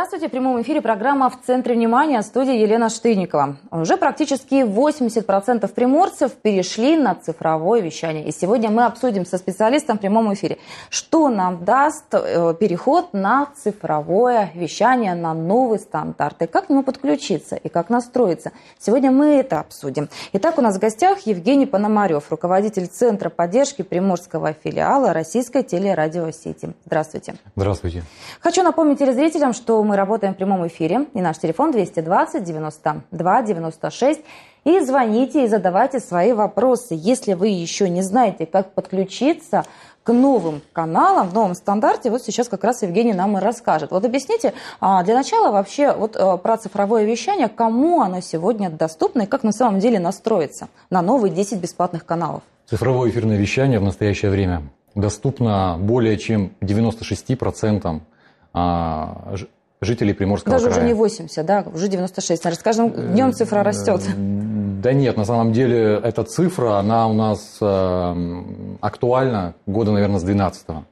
Здравствуйте. В прямом эфире программа «В центре внимания» студии Елена Штыникова. Уже практически 80% приморцев перешли на цифровое вещание. И сегодня мы обсудим со специалистом в прямом эфире, что нам даст э, переход на цифровое вещание, на новые стандарты, как к нему подключиться и как настроиться. Сегодня мы это обсудим. Итак, у нас в гостях Евгений Пономарев, руководитель Центра поддержки приморского филиала российской телерадиосети. Здравствуйте. Здравствуйте. Хочу напомнить телезрителям, что мы работаем в прямом эфире. И наш телефон 220 92 96. И звоните и задавайте свои вопросы. Если вы еще не знаете, как подключиться к новым каналам, в новом стандарте, вот сейчас как раз Евгений нам и расскажет. Вот объясните а, для начала вообще вот а, про цифровое вещание, кому оно сегодня доступно и как на самом деле настроиться на новые 10 бесплатных каналов. Цифровое эфирное вещание в настоящее время доступно более чем 96% жителей Приморского Даже края. Даже уже не 80, да, уже 96. Наверное, с каждым днем цифра растет. Э, да нет, на самом деле эта цифра, она у нас э, актуальна года, наверное, с 12 -го.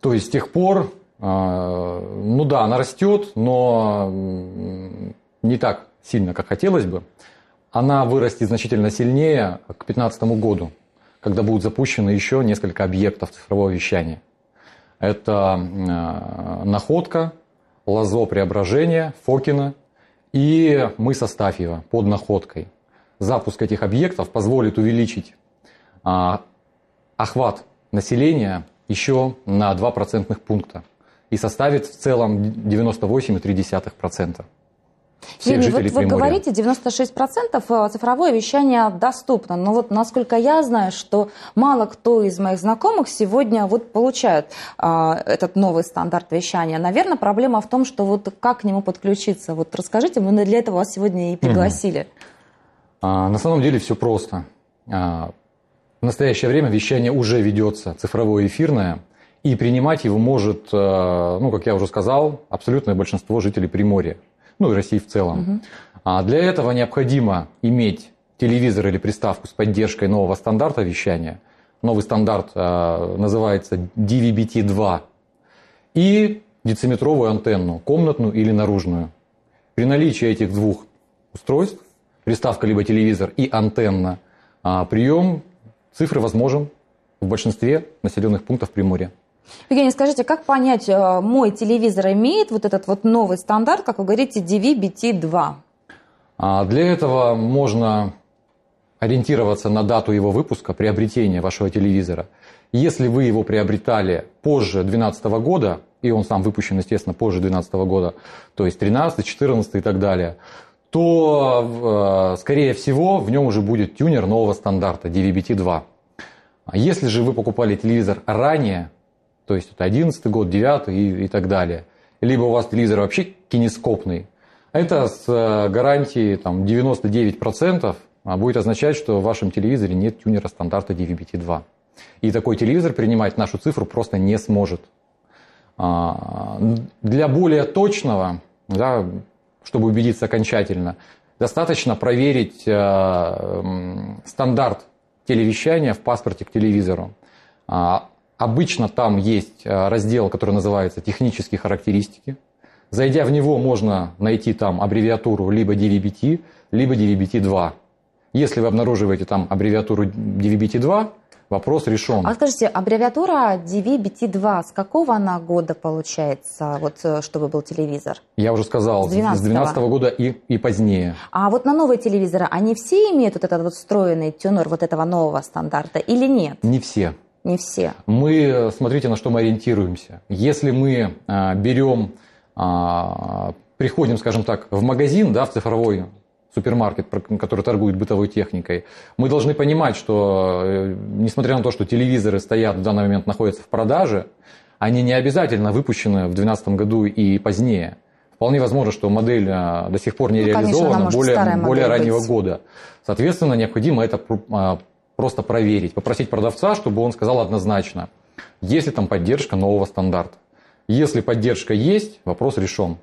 То есть с тех пор, э, ну да, она растет, но не так сильно, как хотелось бы. Она вырастет значительно сильнее к 2015 году, когда будут запущены еще несколько объектов цифрового вещания. Это находка, Лазо Преображения, Фокина и мыса Стафьева под находкой. Запуск этих объектов позволит увеличить а, охват населения еще на 2 процентных пункта и составит в целом 98,3%. Евгений, вот вы говорите, 96% цифровое вещание доступно. Но вот насколько я знаю, что мало кто из моих знакомых сегодня вот получает а, этот новый стандарт вещания. Наверное, проблема в том, что вот как к нему подключиться. Вот расскажите, мы для этого вас сегодня и пригласили. Угу. А, на самом деле все просто. А, в настоящее время вещание уже ведется, цифровое эфирное. И принимать его может, э, ну, как я уже сказал, абсолютное большинство жителей Приморья ну и России в целом. Угу. А для этого необходимо иметь телевизор или приставку с поддержкой нового стандарта вещания. Новый стандарт э, называется DVB-T2. И дециметровую антенну, комнатную или наружную. При наличии этих двух устройств, приставка либо телевизор и антенна, а, прием цифры возможен в большинстве населенных пунктов Приморья. Евгений, скажите, как понять, э, мой телевизор имеет вот этот вот новый стандарт, как вы говорите, DVB-T2? А, для этого можно ориентироваться на дату его выпуска, приобретения вашего телевизора. Если вы его приобретали позже 2012 года, и он сам выпущен, естественно, позже 2012 года, то есть 13, 14 и так далее, то, э, скорее всего, в нем уже будет тюнер нового стандарта DVB-T2. А если же вы покупали телевизор ранее, то есть это 11 год, 9 и, и так далее. Либо у вас телевизор вообще кинескопный. Это с э, гарантией там, 99% а будет означать, что в вашем телевизоре нет тюнера стандарта DVB-T2. И такой телевизор принимать нашу цифру просто не сможет. А, для более точного, да, чтобы убедиться окончательно, достаточно проверить э, стандарт телевещания в паспорте к телевизору. А, Обычно там есть э, раздел, который называется «Технические характеристики». Зайдя в него, можно найти там аббревиатуру либо DVBT, либо DVBT2. Если вы обнаруживаете там аббревиатуру DVBT2, вопрос решен. А скажите, аббревиатура DVBT2, с какого она года получается, вот э, чтобы был телевизор? Я уже сказал, с 2012 -го года и, и позднее. А вот на новые телевизоры, они все имеют вот этот вот встроенный тюнер вот этого нового стандарта или нет? Не все не все. Мы, смотрите, на что мы ориентируемся. Если мы а, берем, а, приходим, скажем так, в магазин, да, в цифровой супермаркет, который торгует бытовой техникой. Мы должны понимать, что э, несмотря на то, что телевизоры стоят в данный момент, находятся в продаже, они не обязательно выпущены в 2012 году и позднее. Вполне возможно, что модель а, до сих пор не ну, реализована конечно, более, более раннего быть. года. Соответственно, необходимо это просто проверить, попросить продавца, чтобы он сказал однозначно, есть ли там поддержка нового стандарта. Если поддержка есть, вопрос решен.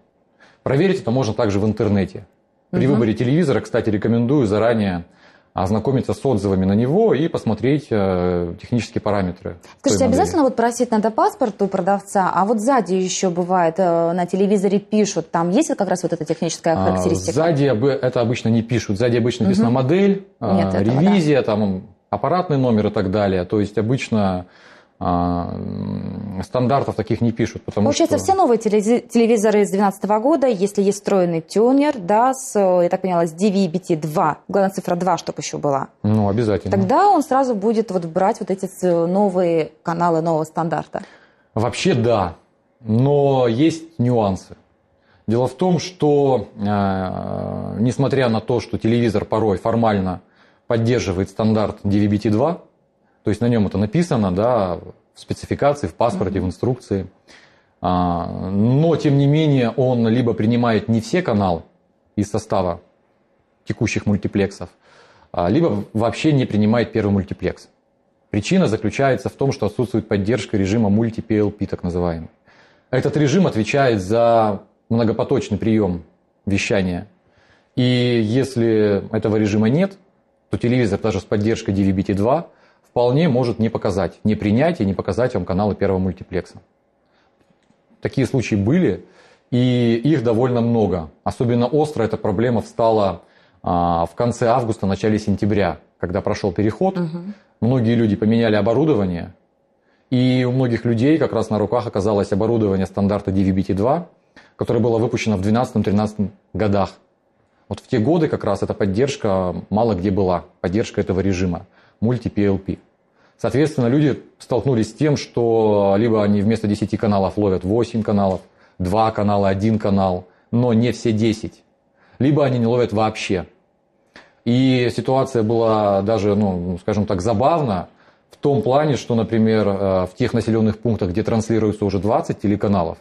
Проверить это можно также в интернете. При угу. выборе телевизора, кстати, рекомендую заранее ознакомиться с отзывами на него и посмотреть э, технические параметры. Скажите, обязательно вот просить надо паспорт у продавца, а вот сзади еще бывает, э, на телевизоре пишут, там есть как раз вот эта техническая а, характеристика? А, сзади это обычно не пишут, сзади обычно угу. написана модель, э, Нет этого, ревизия, да. там аппаратный номер и так далее. То есть обычно а, стандартов таких не пишут. Потому Получается, что... все новые телевизоры с 2012 года, если есть встроенный тюнер, да, с, э, я так поняла, с DVB-T2, главная цифра 2, чтобы еще была. Ну, обязательно. Тогда он сразу будет вот брать вот эти новые каналы нового стандарта. Вообще да, но есть нюансы. Дело в том, что э, несмотря на то, что телевизор порой формально поддерживает стандарт DVB-T2, то есть на нем это написано, да, в спецификации, в паспорте, mm-hmm. в инструкции. А, но, тем не менее, он либо принимает не все каналы из состава текущих мультиплексов, а, либо вообще не принимает первый мультиплекс. Причина заключается в том, что отсутствует поддержка режима мульти-PLP, так называемый. Этот режим отвечает за многопоточный прием вещания. И если этого режима нет – то телевизор даже с поддержкой DVB-T2 вполне может не показать, не принять и не показать вам каналы первого мультиплекса. Такие случаи были, и их довольно много. Особенно остро эта проблема встала а, в конце августа, начале сентября, когда прошел переход. Угу. Многие люди поменяли оборудование, и у многих людей как раз на руках оказалось оборудование стандарта DVB-T2, которое было выпущено в 2012-2013 годах. Вот в те годы как раз эта поддержка мало где была, поддержка этого режима, мульти-PLP. Соответственно, люди столкнулись с тем, что либо они вместо 10 каналов ловят 8 каналов, 2 канала, 1 канал, но не все 10. Либо они не ловят вообще. И ситуация была даже, ну, скажем так, забавна в том плане, что, например, э, в тех населенных пунктах, где транслируется уже 20 телеканалов,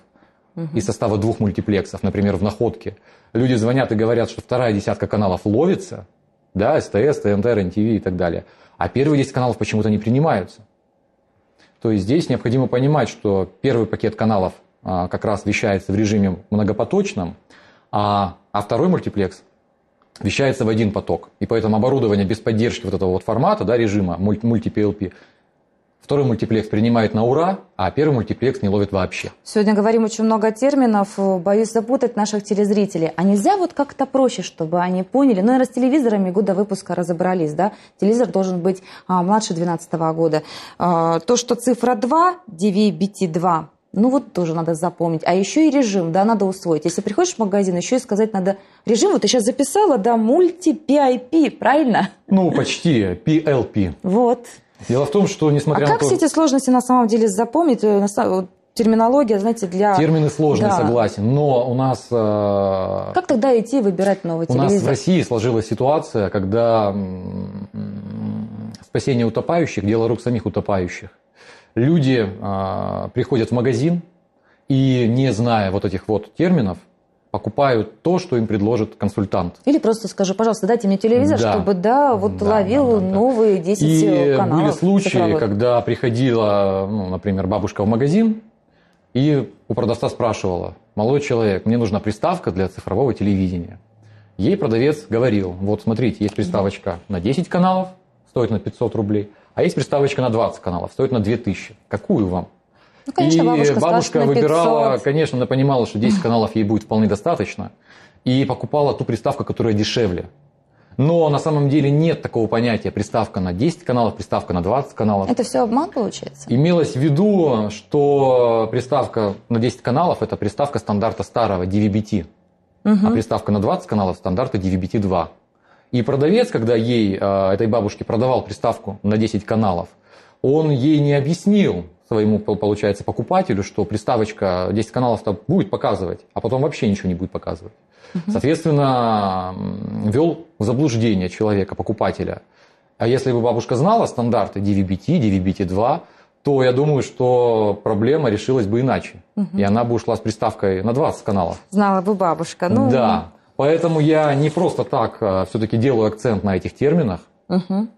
угу. из состава двух мультиплексов, например, в находке. Люди звонят и говорят, что вторая десятка каналов ловится, да, СТС, ТНТ, РНТВ и так далее, а первые 10 каналов почему-то не принимаются. То есть здесь необходимо понимать, что первый пакет каналов а, как раз вещается в режиме многопоточном, а, а второй мультиплекс вещается в один поток. И поэтому оборудование без поддержки вот этого вот формата, да, режима мульти-PLP, Второй мультиплекс принимает на ура, а первый мультиплекс не ловит вообще. Сегодня говорим очень много терминов. Э, боюсь запутать наших телезрителей. А нельзя вот как-то проще, чтобы они поняли? Ну, наверное, с телевизорами года выпуска разобрались, да? Телевизор должен быть а, младше 12 -го года. А, то, что цифра 2, DVB-T2, ну вот тоже надо запомнить. А еще и режим, да, надо усвоить. Если приходишь в магазин, еще и сказать надо режим. Вот ты сейчас записала, да, мульти-PIP, правильно? Ну, почти, PLP. Вот. Дело в том, что несмотря а на как то... все эти сложности на самом деле запомнить? Э, терминология, знаете, для... Термины сложные, да. согласен, но у нас... Э, как тогда идти выбирать новый у телевизор? У нас в России сложилась ситуация, когда спасение утопающих – дело рук самих утопающих. Люди а, приходят в магазин и, не зная вот этих вот терминов, покупают то, что им предложит консультант. Или просто скажи, пожалуйста, дайте мне телевизор, да. чтобы да, вот да, ловил да, да, да. новые 10 и каналов. Были случаи, цифровых. когда приходила, ну, например, бабушка в магазин и у продавца спрашивала, молодой человек, мне нужна приставка для цифрового телевидения. Ей продавец говорил, вот смотрите, есть приставочка на 10 каналов, стоит на 500 рублей, а есть приставочка на 20 каналов, стоит на 2000. Какую вам? Ну, конечно, и бабушка, бабушка выбирала, 500. конечно, она понимала, что 10 каналов ей будет вполне достаточно, и покупала ту приставку, которая дешевле. Но на самом деле нет такого понятия приставка на 10 каналов, приставка на 20 каналов. Это все обман получается? Имелось в виду, что приставка на 10 каналов – это приставка стандарта старого DVB-T, угу. а приставка на 20 каналов – стандарта DVB-T2. И продавец, когда ей, а, этой бабушке, продавал приставку на 10 каналов, он ей не объяснил, своему, получается, покупателю, что приставочка 10 каналов-то будет показывать, а потом вообще ничего не будет показывать. Угу. Соответственно, вел в заблуждение человека, покупателя. А если бы бабушка знала стандарты DVB-T, DVB-T2, то я думаю, что проблема решилась бы иначе. Угу. И она бы ушла с приставкой на 20 каналов. Знала бы бабушка. Ну... Да. Ну. Поэтому я не просто так э, все-таки делаю акцент на этих терминах. Угу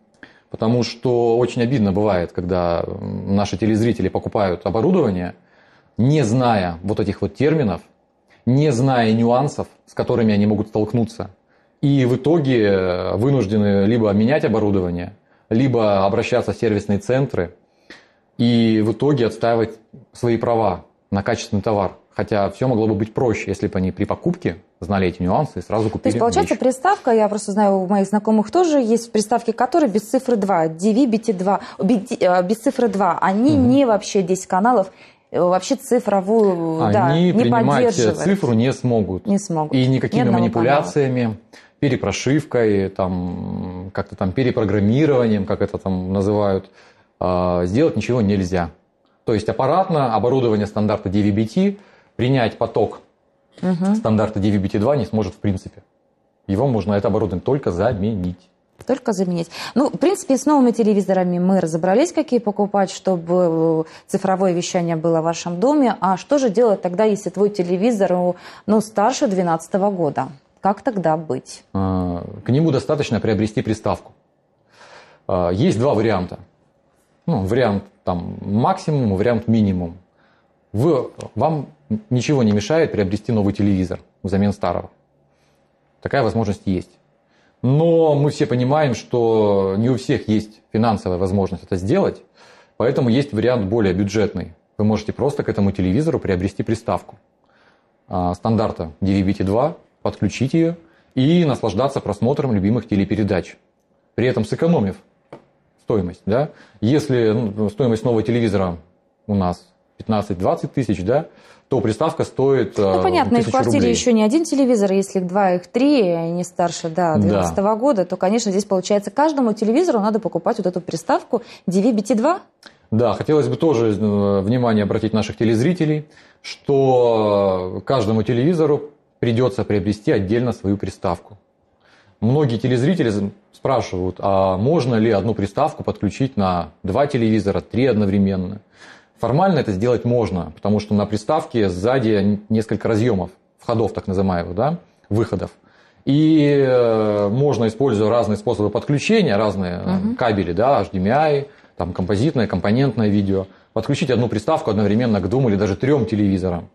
потому что очень обидно бывает, когда наши телезрители покупают оборудование, не зная вот этих вот терминов, не зная нюансов, с которыми они могут столкнуться. И в итоге э, вынуждены либо менять оборудование, либо обращаться в сервисные центры и в итоге отстаивать свои права на качественный товар. Хотя все могло бы быть проще, если бы они при покупке знали эти нюансы и сразу купили То есть, получается, вещь. приставка, я просто знаю, у моих знакомых тоже есть приставки, которые без цифры 2, DV, BT2, без цифры 2, они угу. не вообще 10 каналов, э, вообще цифровую они да, не принимать цифру не смогут. Не смогут. И никакими Ни манипуляциями, канала. перепрошивкой, там, как-то там перепрограммированием, как это там называют, а, сделать ничего нельзя. То есть аппаратно оборудование стандарта DVBT принять поток угу. стандарта DVB-T2 не сможет в принципе. Его можно, это оборудование, только заменить. Только заменить. Ну, в принципе, с новыми телевизорами мы разобрались, какие покупать, чтобы э, цифровое вещание было в вашем доме. А что же делать тогда, если твой телевизор э, ну, старше 2012 года? Как тогда быть? А, к нему достаточно приобрести приставку. А, есть два варианта. Ну, вариант там, максимум, вариант минимум. Вы, вам ничего не мешает приобрести новый телевизор взамен старого. Такая возможность есть. Но мы все понимаем, что не у всех есть финансовая возможность это сделать, поэтому есть вариант более бюджетный. Вы можете просто к этому телевизору приобрести приставку а, стандарта DVB-T2, подключить ее и наслаждаться просмотром любимых телепередач, при этом сэкономив стоимость. Да? Если ну, стоимость нового телевизора у нас 15-20 тысяч, да, то приставка стоит э, Ну, понятно, и в квартире рублей. еще не один телевизор, если их два, их три, и они старше, да, 2012 да. года, то, конечно, здесь получается каждому телевизору надо покупать вот эту приставку DVB-T2? Да, хотелось бы тоже э, внимание обратить наших телезрителей, что э, каждому телевизору придется приобрести отдельно свою приставку. Многие телезрители спрашивают, а можно ли одну приставку подключить на два телевизора, три одновременно? Формально это сделать можно, потому что на приставке сзади несколько разъемов, входов так называемых, да, выходов. И э, можно, используя разные способы подключения, разные угу. кабели, да, HDMI, там композитное, компонентное видео, подключить одну приставку одновременно к двум или даже трем телевизорам.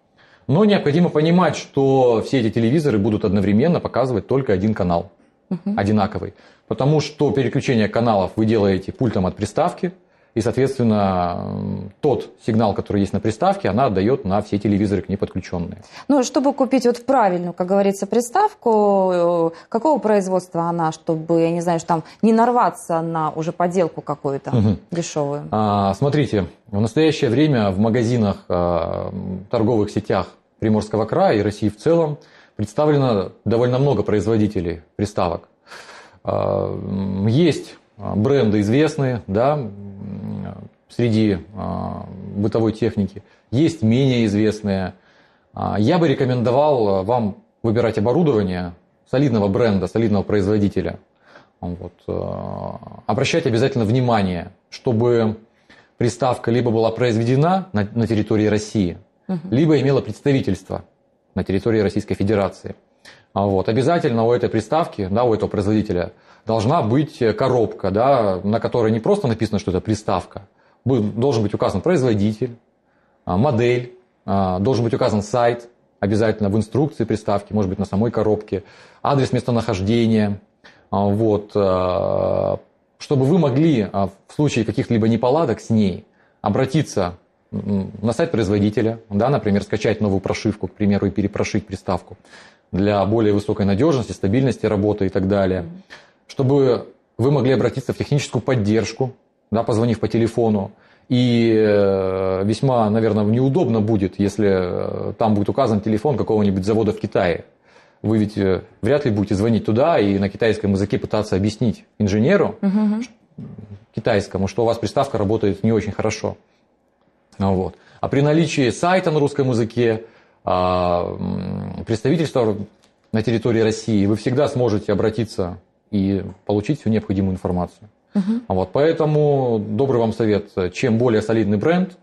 Но необходимо понимать, что все эти телевизоры будут одновременно показывать только один канал, угу. одинаковый. Потому что переключение каналов вы делаете пультом от приставки, и, соответственно, тот сигнал, который есть на приставке, она отдает на все телевизоры к ней подключенные. Ну, чтобы купить вот правильную, как говорится, приставку, э, какого производства она, чтобы, я не знаю, что там не нарваться на уже поделку какую-то угу. дешевую? А, смотрите, в настоящее время в магазинах, а, торговых сетях Приморского края и России в целом представлено довольно много производителей приставок. А, есть бренды известные, да, среди а, бытовой техники, есть менее известные. А, я бы рекомендовал а, вам выбирать оборудование солидного бренда, солидного производителя. Вот. Обращать обязательно внимание, чтобы приставка либо была произведена на, на территории России, угу. либо имела представительство на территории Российской Федерации. Вот. Обязательно у этой приставки, да, у этого производителя, должна быть коробка, да, на которой не просто написано, что это приставка, должен быть указан производитель, а, модель, а, должен быть указан сайт, обязательно в инструкции приставки, может быть, на самой коробке, адрес местонахождения, а, вот, чтобы вы могли в случае каких-либо неполадок с ней обратиться на сайт производителя, да, например, скачать новую прошивку, к примеру, и перепрошить приставку для более высокой надежности, стабильности работы и так далее, чтобы вы могли обратиться в техническую поддержку да, позвонив по телефону. И э, весьма, наверное, неудобно будет, если э, там будет указан телефон какого-нибудь завода в Китае. Вы ведь э, вряд ли будете звонить туда и на китайском языке пытаться объяснить инженеру угу. китайскому, что у вас приставка работает не очень хорошо. Ну вот. А при наличии сайта на русском языке, а, представительства на территории России, вы всегда сможете обратиться и получить всю необходимую информацию. Uh-huh. Вот, поэтому добрый вам совет, чем более солидный бренд,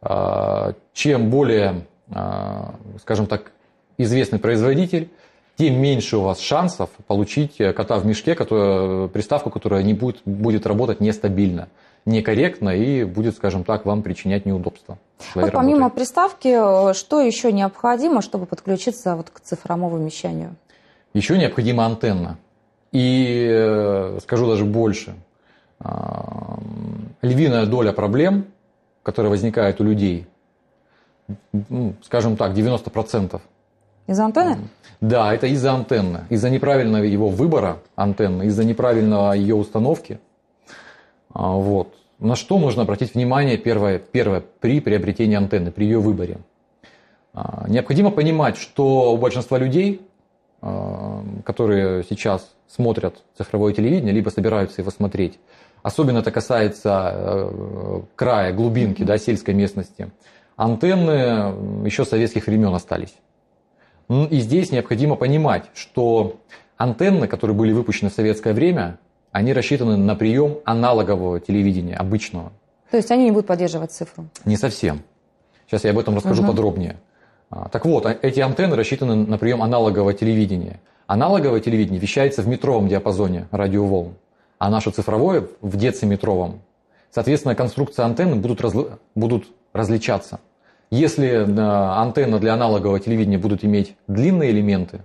а, чем более, а, скажем так, известный производитель, тем меньше у вас шансов получить э, кота в мешке, которая приставку, которая не будет, будет работать нестабильно некорректно и будет, скажем так, вам причинять неудобства. Вот работе. помимо приставки, э, что еще необходимо, чтобы подключиться вот к цифровому вещанию? Еще необходима антенна. И э, скажу даже больше львиная доля проблем, которые возникают у людей, ну, скажем так, 90%. Из-за антенны? Да, это из-за антенны, из-за неправильного его выбора антенны, из-за неправильного ее установки. А, вот. На что нужно обратить внимание первое, первое при приобретении антенны, при ее выборе? А, необходимо понимать, что у большинства людей, а, которые сейчас смотрят цифровое телевидение, либо собираются его смотреть, Особенно это касается э, края, глубинки, да, сельской местности. Антенны еще советских времен остались. Ну и здесь необходимо понимать, что антенны, которые были выпущены в советское время, они рассчитаны на прием аналогового телевидения, обычного. То есть они не будут поддерживать цифру? Не совсем. Сейчас я об этом расскажу угу. подробнее. А, так вот, а, эти антенны рассчитаны на прием аналогового телевидения. Аналоговое телевидение вещается в метровом диапазоне радиоволн а наше цифровое в дециметровом, соответственно, конструкции антенны будут, разли... будут различаться. Если э, антенна для аналогового телевидения будут иметь длинные элементы,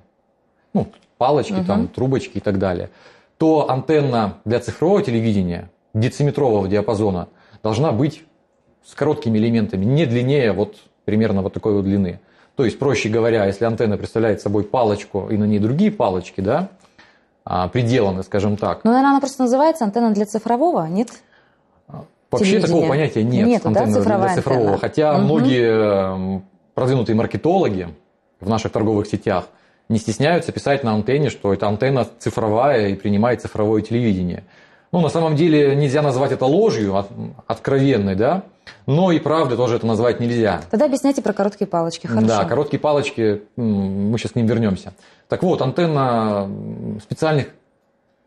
ну, палочки, угу. там, трубочки и так далее, то антенна для цифрового телевидения дециметрового диапазона должна быть с короткими элементами, не длиннее вот примерно вот такой вот длины. То есть, проще говоря, если антенна представляет собой палочку и на ней другие палочки, да, а, приделаны, скажем так. Ну, наверное, она просто называется антенна для цифрового, нет? Вообще такого понятия нет, нет антенны да, для цифрового. Хотя угу. многие эм, продвинутые маркетологи в наших торговых сетях не стесняются писать на антенне, что это антенна цифровая и принимает цифровое телевидение ну, на самом деле нельзя назвать это ложью откровенной, да, но и правда тоже это назвать нельзя. Тогда объясняйте про короткие палочки, хорошо. Да, короткие палочки, мы сейчас к ним вернемся. Так вот, антенна, специальных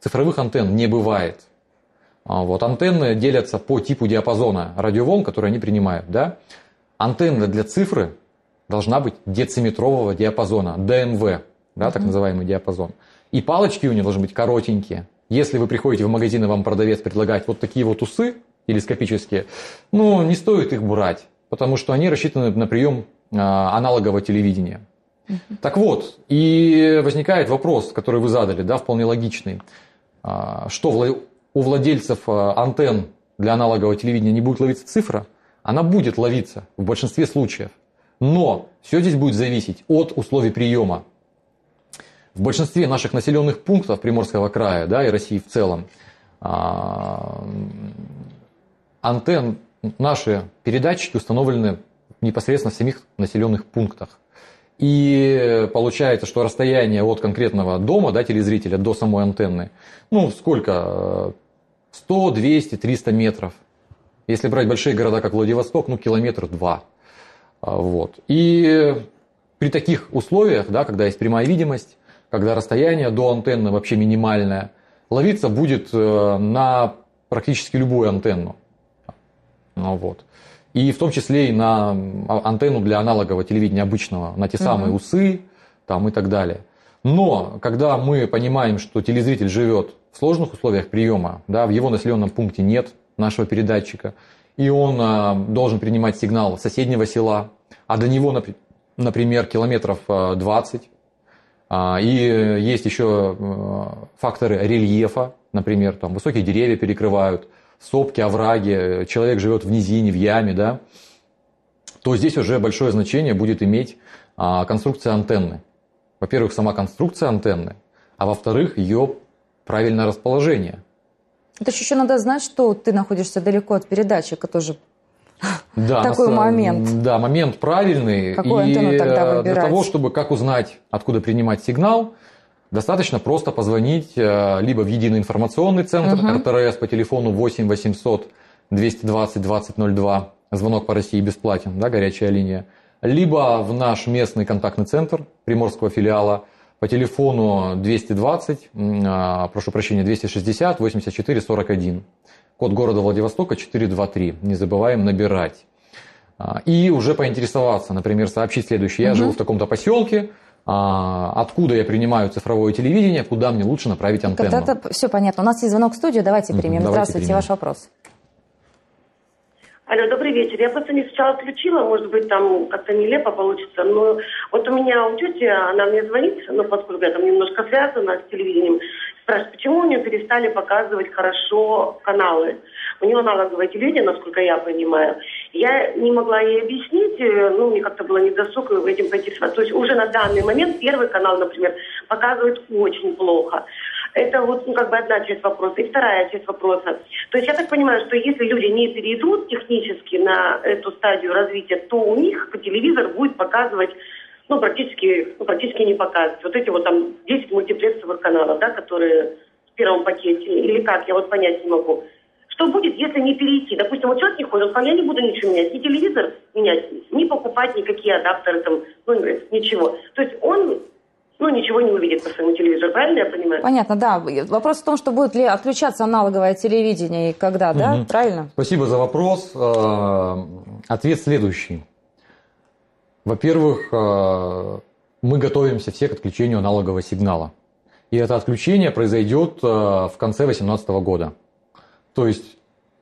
цифровых антенн не бывает. А вот, антенны делятся по типу диапазона радиоволн, которые они принимают, да. Антенна для цифры должна быть дециметрового диапазона, ДМВ, да, так называемый диапазон. И палочки у нее должны быть коротенькие – если вы приходите в магазин, и вам продавец предлагает вот такие вот усы, телескопические, ну, не стоит их бурать, потому что они рассчитаны на прием а, аналогового телевидения. Так вот, и возникает вопрос, который вы задали, да, вполне логичный. А, что у владельцев а, антенн для аналогового телевидения не будет ловиться цифра? Она будет ловиться в большинстве случаев. Но все здесь будет зависеть от условий приема в большинстве наших населенных пунктов Приморского края да, и России в целом а, антенн наши передатчики установлены непосредственно в самих населенных пунктах. И получается, что расстояние от конкретного дома, да, телезрителя, до самой антенны, ну, сколько? 100, 200, 300 метров. Если брать большие города, как Владивосток, ну, километр два. А, вот. И при таких условиях, да, когда есть прямая видимость, когда расстояние до антенны вообще минимальное, ловиться будет э, на практически любую антенну. Ну, вот. И в том числе и на а, антенну для аналогового телевидения обычного, на те угу. самые усы там, и так далее. Но когда мы понимаем, что телезритель живет в сложных условиях приема, да, в его населенном пункте нет нашего передатчика, и он а, должен принимать сигнал соседнего села, а до него, например, километров 20, э, а, и э, есть еще э, факторы рельефа, например, там высокие деревья перекрывают, сопки, овраги, человек живет в низине, в яме, да, то здесь уже большое значение будет иметь а, конструкция антенны. Во-первых, сама конструкция антенны, а во-вторых, ее правильное расположение. Это еще надо знать, что ты находишься далеко от передатчика, тоже да, такой на, момент. Да, момент правильный. Какую и тогда выбирать? Для того, чтобы как узнать, откуда принимать сигнал, достаточно просто позвонить э, либо в единый информационный центр угу. РТРС по телефону 8 800 220 2002, звонок по России бесплатен, да, горячая линия, либо в наш местный контактный центр приморского филиала по телефону 220, а, прошу прощения, 260 84 41. Код города Владивостока 423. Не забываем набирать. А, и уже поинтересоваться, например, сообщить следующее. Я угу. живу в таком-то поселке, а, откуда я принимаю цифровое телевидение, куда мне лучше направить антенну. Вот это все понятно. У нас есть звонок в студию, давайте примем. Давайте Здравствуйте, примем. ваш вопрос. Алло, добрый вечер. Я просто не сначала включила, может быть, там как-то нелепо получится, но вот у меня у тети, она мне звонит, но ну, поскольку я там немножко связана с телевидением, спрашивает, почему у нее перестали показывать хорошо каналы. У нее аналоговое телевидение, насколько я понимаю. Я не могла ей объяснить, э, ну, мне как-то было недосуг этим поинтересоваться. То есть уже на данный момент первый канал, например, показывает очень плохо. Это вот ну, как бы одна часть вопроса. И вторая часть вопроса. То есть я так понимаю, что если люди не перейдут технически на эту стадию развития, то у них телевизор будет показывать ну, практически, ну, практически не показывать. Вот эти вот там 10 мультиплексовых каналов, да, которые в первом пакете, или как, я вот понять не могу. Что будет, если не перейти? Допустим, вот человек не ходит, он а я не буду ничего менять, ни телевизор менять, ни покупать никакие адаптеры там, ну, ничего. То есть он ну, ничего не увидит по своему телевизору, правильно я понимаю? Понятно, да. Вопрос в том, что будет ли отключаться аналоговое телевидение и когда, угу. да, правильно? Спасибо за вопрос. Э, ответ следующий. Во-первых, э, мы готовимся все к отключению аналогового сигнала. И это отключение произойдет э, в конце 2018 года. То есть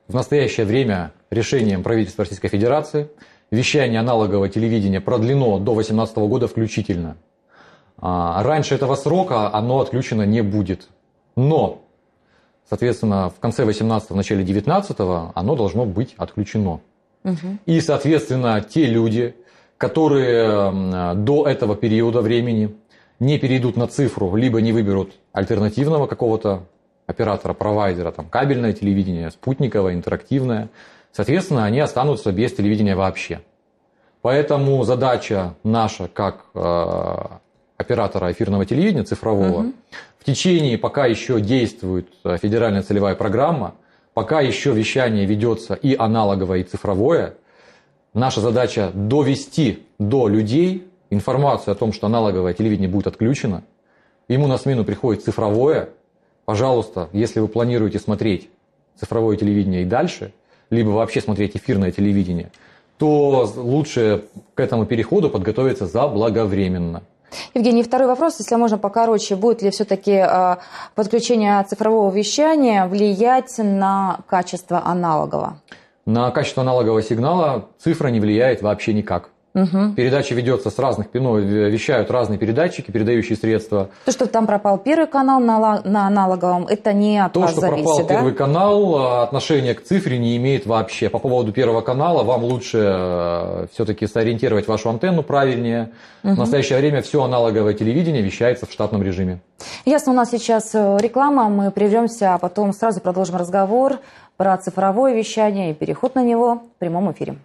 в настоящее время решением правительства Российской Федерации вещание аналогового телевидения продлено до 2018 года включительно. А, раньше этого срока оно отключено не будет. Но, соответственно, в конце 18 в начале 19 оно должно быть отключено. Угу. И, соответственно, те люди, которые а, до этого периода времени не перейдут на цифру, либо не выберут альтернативного какого-то оператора, провайдера, там, кабельное телевидение, спутниковое, интерактивное, соответственно, они останутся без телевидения вообще. Поэтому задача наша как э, оператора эфирного телевидения, цифрового, угу. в течение, пока еще действует э, федеральная целевая программа, пока еще вещание ведется и аналоговое, и цифровое, Наша задача довести до людей информацию о том, что аналоговое телевидение будет отключено. Ему на смену приходит цифровое. Пожалуйста, если вы планируете смотреть цифровое телевидение и дальше, либо вообще смотреть эфирное телевидение, то лучше к этому переходу подготовиться заблаговременно. Евгений, второй вопрос, если можно покороче. Будет ли все-таки а, подключение цифрового вещания влиять на качество аналогового? На качество аналогового сигнала цифра не влияет вообще никак. Угу. Передача ведется с разных пинов, ну, вещают разные передатчики, передающие средства. То, что там пропал первый канал на, на аналоговом, это не от То, вас что зависит, пропал да? первый канал, а, отношение к цифре не имеет вообще. По поводу первого канала вам лучше э, все-таки сориентировать вашу антенну правильнее. Угу. В настоящее время все аналоговое телевидение вещается в штатном режиме. Ясно, у нас сейчас э, реклама, мы прервемся, а потом сразу продолжим разговор про цифровое вещание и переход на него в прямом эфире.